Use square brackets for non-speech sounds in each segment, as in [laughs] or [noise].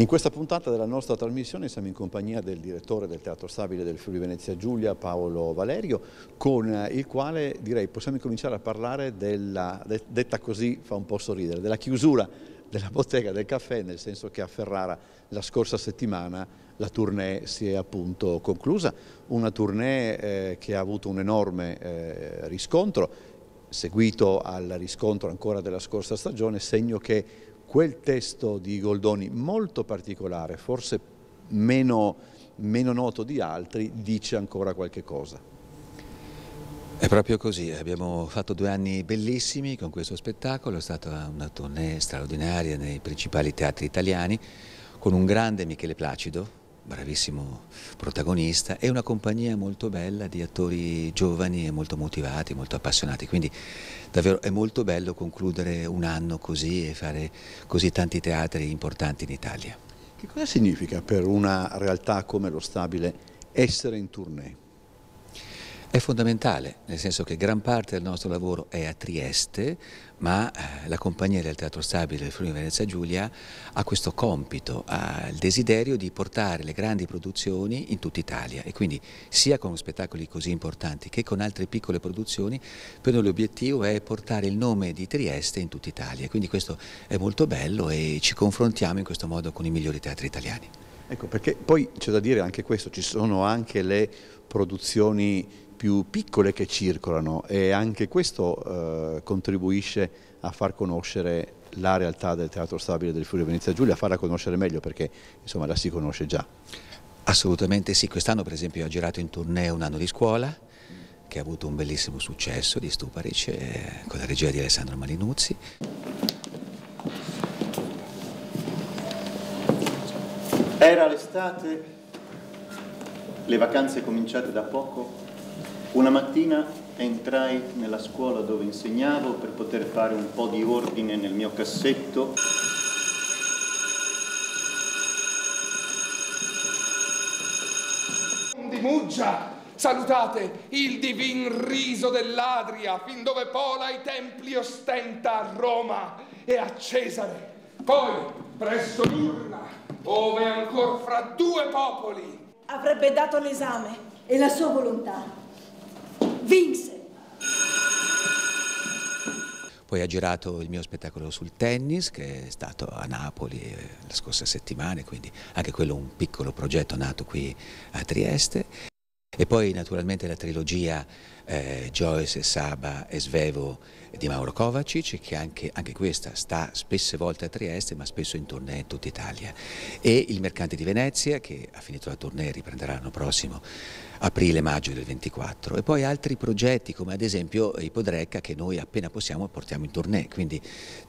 In questa puntata della nostra trasmissione siamo in compagnia del direttore del Teatro Stabile del Friuli Venezia Giulia, Paolo Valerio, con eh, il quale direi possiamo cominciare a parlare della, detta così fa un po' sorridere, della chiusura della [laughs] bottega del caffè, nel senso che a Ferrara la scorsa settimana la tournée si è appunto conclusa, una tournée eh, che ha avuto un enorme eh, riscontro, seguito al riscontro ancora della scorsa stagione, segno che quel testo di Goldoni molto particolare, forse meno, meno noto di altri, dice ancora qualche cosa. È proprio così, abbiamo fatto due anni bellissimi con questo spettacolo, è stata una tournée straordinaria nei principali teatri italiani con un grande Michele Placido, bravissimo protagonista e una compagnia molto bella di attori giovani e molto motivati, molto appassionati, quindi davvero è molto bello concludere un anno così e fare così tanti teatri importanti in Italia. Che cosa significa per una realtà come lo Stabile essere in tournée? È fondamentale, nel senso che gran parte del nostro lavoro è a Trieste, ma eh, la compagnia del Teatro Stabile del Friuli Venezia Giulia ha questo compito, ha il desiderio di portare le grandi produzioni in tutta Italia e quindi sia con spettacoli così importanti che con altre piccole produzioni, per noi l'obiettivo è portare il nome di Trieste in tutta Italia. Quindi questo è molto bello e ci confrontiamo in questo modo con i migliori teatri italiani. Ecco, perché poi c'è da dire anche questo, ci sono anche le produzioni più piccole che circolano e anche questo eh, contribuisce a far conoscere la realtà del teatro stabile del Friuli Venezia Giulia, a farla conoscere meglio perché insomma la si conosce già. Assolutamente sì, quest'anno per esempio ho girato in tournée un anno di scuola che ha avuto un bellissimo successo di Stuparic eh, con la regia di Alessandro Malinuzzi. Era l'estate, le vacanze cominciate da poco una mattina entrai nella scuola dove insegnavo per poter fare un po' di ordine nel mio cassetto. Di Muggia! Salutate il divin riso dell'Adria, fin dove Pola i templi ostenta a Roma e a Cesare. Poi, presso l'urna, ove ancora fra due popoli. Avrebbe dato l'esame e la sua volontà vinse. Poi ha girato il mio spettacolo sul tennis che è stato a Napoli eh, la scorsa settimana, quindi anche quello un piccolo progetto nato qui a Trieste e poi naturalmente la trilogia eh, Joyce, Saba e Svevo di Mauro Kovacic che anche, anche, questa sta spesse volte a Trieste ma spesso in tournée in tutta Italia e Il Mercante di Venezia che ha finito la tournée e riprenderà l'anno prossimo aprile-maggio del 24 e poi altri progetti come ad esempio Ipodrecca che noi appena possiamo portiamo in tournée quindi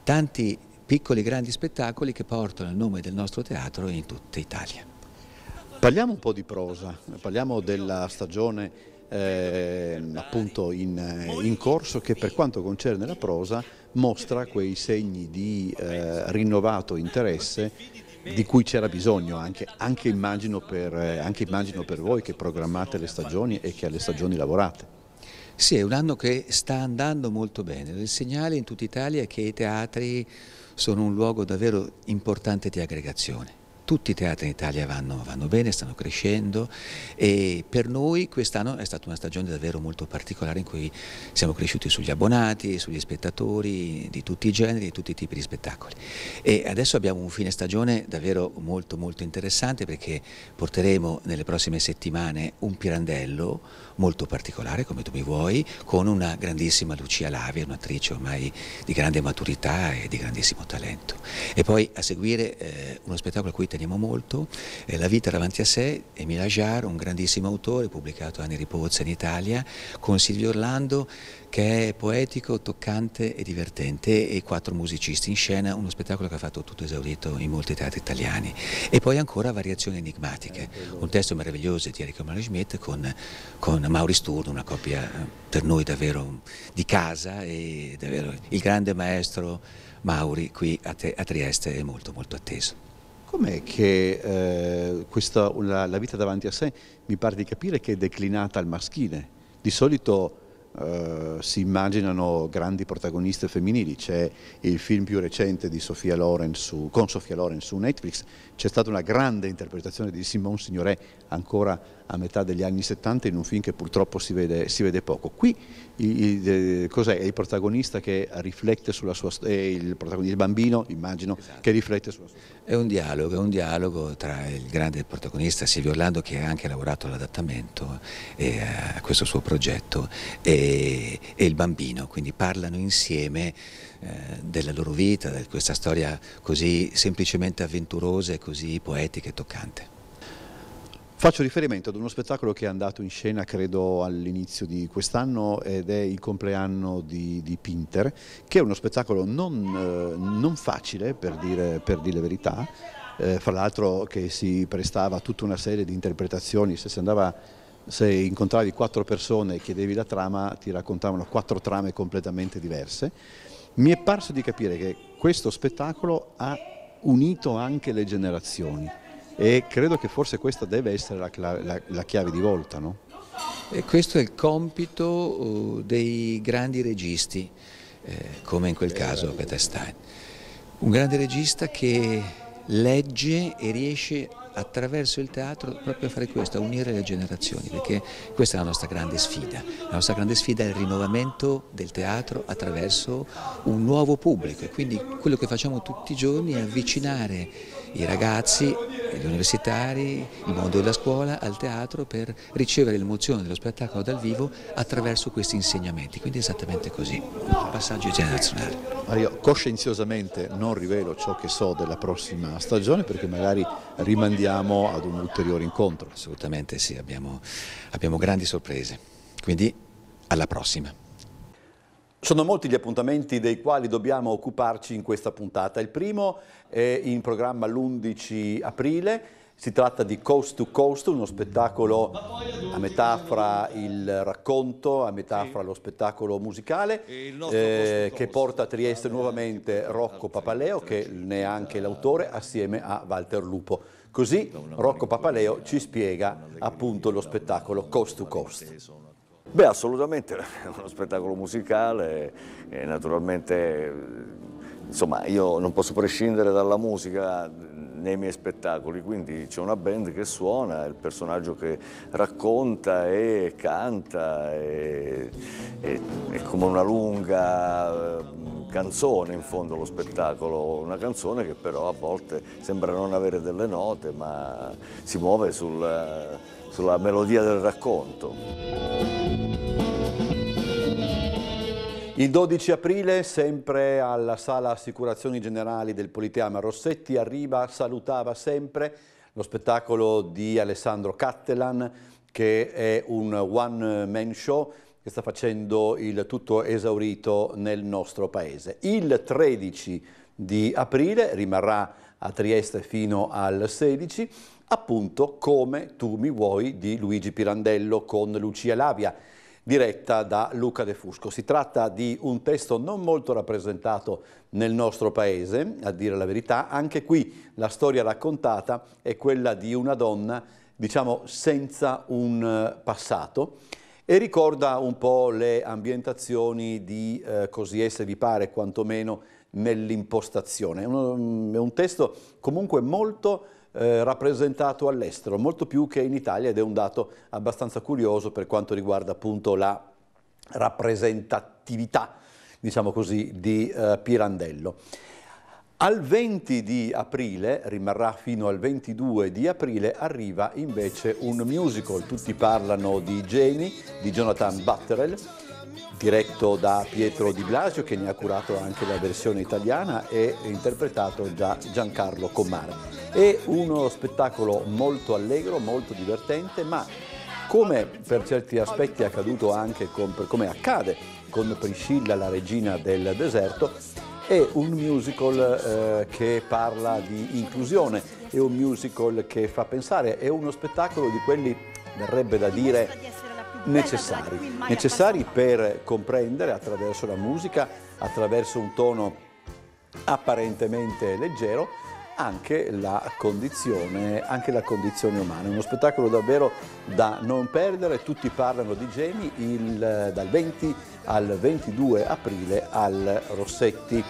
tanti piccoli grandi spettacoli che portano il nome del nostro teatro in tutta Italia. Parliamo un po' di prosa, parliamo della stagione eh, appunto in, eh, in, corso che per quanto concerne la prosa mostra quei segni di eh, rinnovato interesse di cui c'era bisogno anche, anche, immagino per, eh, anche immagino per voi che programmate le stagioni e che alle stagioni lavorate. Sì, è un anno che sta andando molto bene. Il segnale in tutta Italia è che i teatri sono un luogo davvero importante di aggregazione tutti i teatri in Italia vanno, vanno bene, stanno crescendo e per noi quest'anno è stata una stagione davvero molto particolare in cui siamo cresciuti sugli abbonati, sugli spettatori di tutti i generi, di tutti i tipi di spettacoli e adesso abbiamo un fine stagione davvero molto molto interessante perché porteremo nelle prossime settimane un pirandello molto particolare come tu mi vuoi con una grandissima Lucia Lavi, un'attrice ormai di grande maturità e di grandissimo talento e poi a seguire eh, uno spettacolo a cui teniamo animo molto, eh, La vita davanti a sé, Emile Ajar, un grandissimo autore, pubblicato anni di Pozza in Italia, con Silvio Orlando che è poetico, toccante e divertente e quattro musicisti in scena, uno spettacolo che ha fatto tutto esaurito in molti teatri italiani. E poi ancora Variazioni enigmatiche, un testo meraviglioso di Enrico Malschmidt con, con Mauri Sturno, una coppia eh, per noi davvero di casa e davvero il grande maestro Mauri qui a, te, a Trieste è molto molto atteso. Com'è che eh, questa, la, la, vita davanti a sé mi pare di capire che è declinata al maschile? Di solito eh, si immaginano grandi protagoniste femminili, c'è il film più recente di Sofia su, con Sofia Loren su Netflix, c'è stata una grande interpretazione di Simone Signoret ancora a metà degli anni 70 in un film che purtroppo si vede, si vede poco. Qui eh, cos'è? È il protagonista che riflette sulla sua storia, il, il bambino immagino esatto. che riflette sulla sua storia. È un dialogo, è un dialogo tra il grande protagonista Silvio Orlando che ha anche lavorato all'adattamento eh, a questo suo progetto e e, il bambino, quindi parlano insieme eh, della loro vita, di questa storia così semplicemente avventurosa e così poetica e toccante. Faccio riferimento ad uno spettacolo che è andato in scena credo all'inizio di quest'anno ed è il compleanno di, di Pinter, che è uno spettacolo non, eh, non facile per dire, per dire la verità, eh, fra l'altro che si prestava a tutta una serie di interpretazioni, se si andava se incontravi quattro persone e chiedevi la trama ti raccontavano quattro trame completamente diverse. Mi è parso di capire che questo spettacolo ha unito anche le generazioni e credo che forse questa deve essere la, la, la chiave di volta. No? E questo è il compito uh, dei grandi registi, eh, come in quel caso Peter Stein. Un grande regista che legge e riesce attraverso il teatro proprio a fare questo, a unire le generazioni, perché questa è la nostra grande sfida. La nostra grande sfida è il rinnovamento del teatro attraverso un nuovo pubblico e quindi quello che facciamo tutti i giorni è avvicinare i ragazzi, gli universitari, il mondo della scuola al teatro per ricevere l'emozione dello spettacolo dal vivo attraverso questi insegnamenti, quindi è esattamente così, un passaggio generazionale. Mario, coscienziosamente non rivelo ciò che so della prossima stagione perché magari rimandiamo ad un ulteriore incontro. Assolutamente sì, abbiamo, abbiamo grandi sorprese, quindi alla prossima. Sono molti gli appuntamenti dei quali dobbiamo occuparci in questa puntata. Il primo è in programma l'11 aprile, si tratta di Coast to Coast, uno spettacolo a metà fra il racconto, a metà fra lo spettacolo musicale, eh, che porta a Trieste nuovamente Rocco Papaleo, che ne è anche l'autore, assieme a Walter Lupo. Così Rocco Papaleo ci spiega appunto lo spettacolo Coast to Coast. Beh, assolutamente, [laughs] è uno spettacolo musicale, e naturalmente insomma, io non posso prescindere dalla musica nei miei spettacoli, quindi c'è una band che suona, il personaggio che racconta e canta, e, e, è come una lunga eh, canzone in fondo lo spettacolo, una canzone che però a volte sembra non avere delle note ma si muove sul, sulla melodia del racconto. Il 12 aprile, sempre alla Sala Assicurazioni Generali del Politeama Rossetti, arriva, salutava sempre lo spettacolo di Alessandro Cattelan, che è un one-man show che sta facendo il tutto esaurito nel nostro paese. Il 13 di aprile rimarrà a Trieste fino al 16, appunto come tu mi vuoi di Luigi Pirandello con Lucia Lavia diretta da Luca De Fusco. Si tratta di un testo non molto rappresentato nel nostro paese, a dire la verità. Anche qui la storia raccontata è quella di una donna, diciamo, senza un eh, passato e ricorda un po' le ambientazioni di eh, Così esse vi pare, quantomeno nell'impostazione. È un, mm, un testo comunque molto eh, rappresentato all'estero, molto più che in Italia ed è un dato abbastanza curioso per quanto riguarda appunto la rappresentatività, diciamo così, di eh, Pirandello. Al 20 di aprile, rimarrà fino al 22 di aprile, arriva invece un musical. Tutti parlano di Jamie, di Jonathan Butterell, diretto da Pietro Di Blasio, che ne ha curato anche la versione italiana e interpretato da Giancarlo Comare. È uno spettacolo molto allegro, molto divertente, ma come per certi aspetti è accaduto anche, con, come accade con Priscilla, la regina del deserto, è un musical eh, che parla di inclusione, è un musical che fa pensare, è uno spettacolo di quelli, verrebbe da dire, necessari, necessari per comprendere attraverso la musica, attraverso un tono apparentemente leggero, anche la, anche la condizione, umana. È uno spettacolo davvero da non perdere, tutti parlano di Geni il, dal 20 al 22 aprile al Rossetti.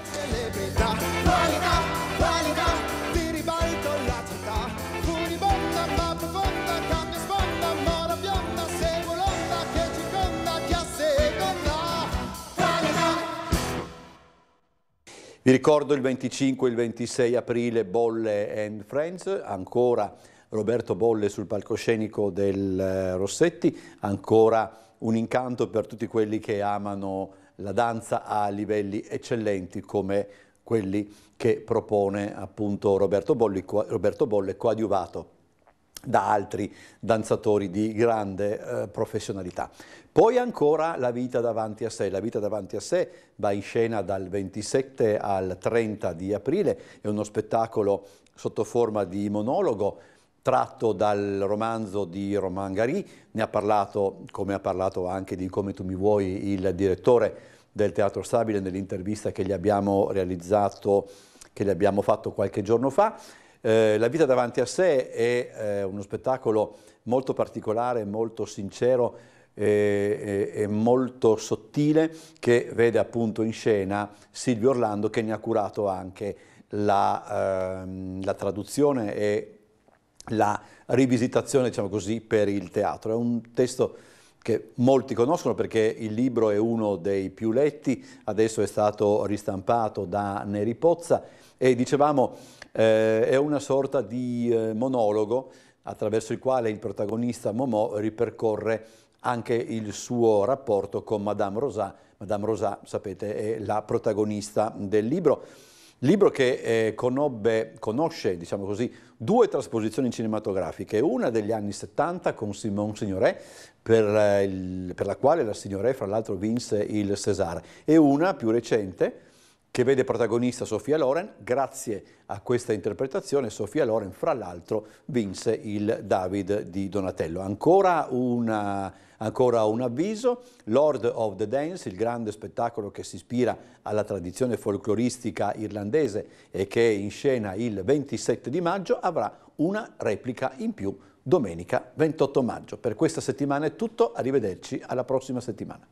ricordo il 25 e il 26 aprile Bolle and Friends, ancora Roberto Bolle sul palcoscenico del eh, Rossetti, ancora un incanto per tutti quelli che amano la danza a livelli eccellenti come quelli che propone appunto Roberto, Bolli, Roberto Bolle coadiuvato da altri danzatori di grande eh, professionalità. Poi ancora la vita davanti a sé, la vita davanti a sé va in scena dal 27 al 30 di aprile, è uno spettacolo sotto forma di monologo tratto dal romanzo di Romain Gary, ne ha parlato, come ha parlato anche di Come tu mi vuoi, il direttore del Teatro Stabile nell'intervista che gli abbiamo realizzato, che gli abbiamo fatto qualche giorno fa, eh, la vita davanti a sé è eh, uno spettacolo molto particolare, molto sincero e, eh, e, eh, e, molto sottile che vede appunto in scena Silvio Orlando che ne ha curato anche la, ehm, la traduzione e la rivisitazione, diciamo così, per il teatro. È un testo che molti conoscono perché il libro è uno dei più letti, adesso è stato ristampato da Neri Pozza e dicevamo, eh, è una sorta di eh, monologo attraverso il quale il protagonista Momò ripercorre anche il suo rapporto con Madame Rosà. Madame Rosà, sapete, è la protagonista del libro. Libro che eh, conobbe, conosce, diciamo così, due trasposizioni cinematografiche, una degli anni 70 con Simone Signoret, per, eh, il, per la quale la Signoret fra l'altro vinse il César, e una più recente, che vede protagonista Sofia Loren. Grazie a questa interpretazione Sofia Loren, fra l'altro, vinse il David di Donatello. Ancora, una, ancora, un avviso, Lord of the Dance, il grande spettacolo che si ispira alla tradizione folcloristica irlandese e che è in scena il 27 di maggio, avrà una replica in più domenica 28 maggio. Per questa settimana è tutto, arrivederci alla prossima settimana.